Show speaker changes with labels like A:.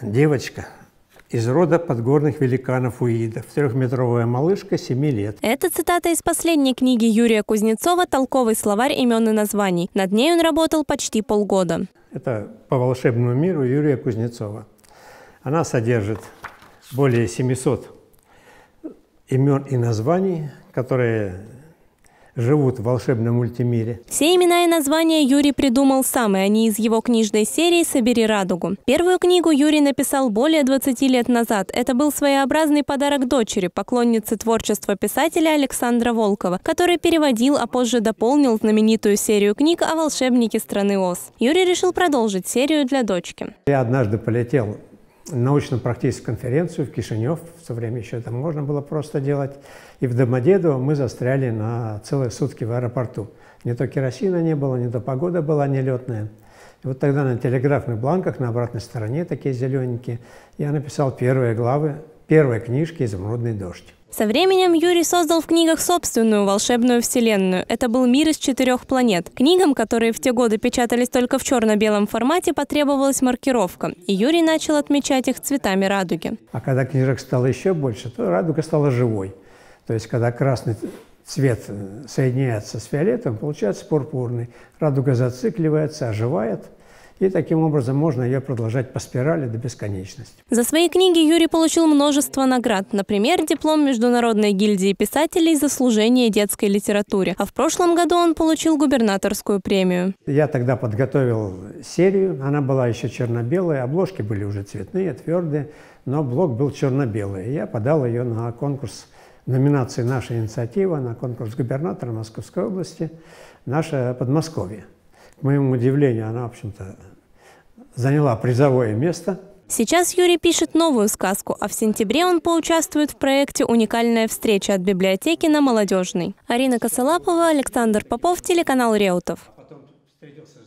A: Девочка из рода подгорных великанов Уидов. Трехметровая малышка, семи лет.
B: Это цитата из последней книги Юрия Кузнецова «Толковый словарь имен и названий». Над ней он работал почти полгода.
A: Это по волшебному миру Юрия Кузнецова. Она содержит более 700 имен и названий, которые живут в волшебном мультимире.
B: Все имена и названия Юрий придумал сам, и они из его книжной серии «Собери радугу». Первую книгу Юрий написал более 20 лет назад. Это был своеобразный подарок дочери, поклоннице творчества писателя Александра Волкова, который переводил, а позже дополнил знаменитую серию книг о волшебнике страны Оз. Юрий решил продолжить серию для дочки.
A: Я однажды полетел научно-практическую конференцию в Кишинев. В то время еще это можно было просто делать. И в Домодедово мы застряли на целые сутки в аэропорту. Ни то керосина не было, ни то погода была нелетная. И вот тогда на телеграфных бланках на обратной стороне, такие зелененькие, я написал первые главы, первой книжки «Изумрудный дождь».
B: Со временем Юрий создал в книгах собственную волшебную вселенную. Это был мир из четырех планет. Книгам, которые в те годы печатались только в черно-белом формате, потребовалась маркировка. И Юрий начал отмечать их цветами радуги.
A: А когда книжек стало еще больше, то радуга стала живой. То есть, когда красный цвет э, соединяется с фиолетом, получается пурпурный. Радуга зацикливается, оживает – и таким образом можно ее продолжать по спирали до бесконечности.
B: За свои книги Юрий получил множество наград. Например, диплом Международной гильдии писателей за служение детской литературе. А в прошлом году он получил губернаторскую премию.
A: Я тогда подготовил серию. Она была еще черно-белая. Обложки были уже цветные, твердые. Но блок был черно-белый. Я подал ее на конкурс номинации «Наша инициатива» на конкурс губернатора Московской области «Наше Подмосковье» к моему удивлению, она, в общем-то, заняла призовое место.
B: Сейчас Юрий пишет новую сказку, а в сентябре он поучаствует в проекте «Уникальная встреча от библиотеки на Молодежной». Арина Косолапова, Александр Попов, телеканал «Реутов». А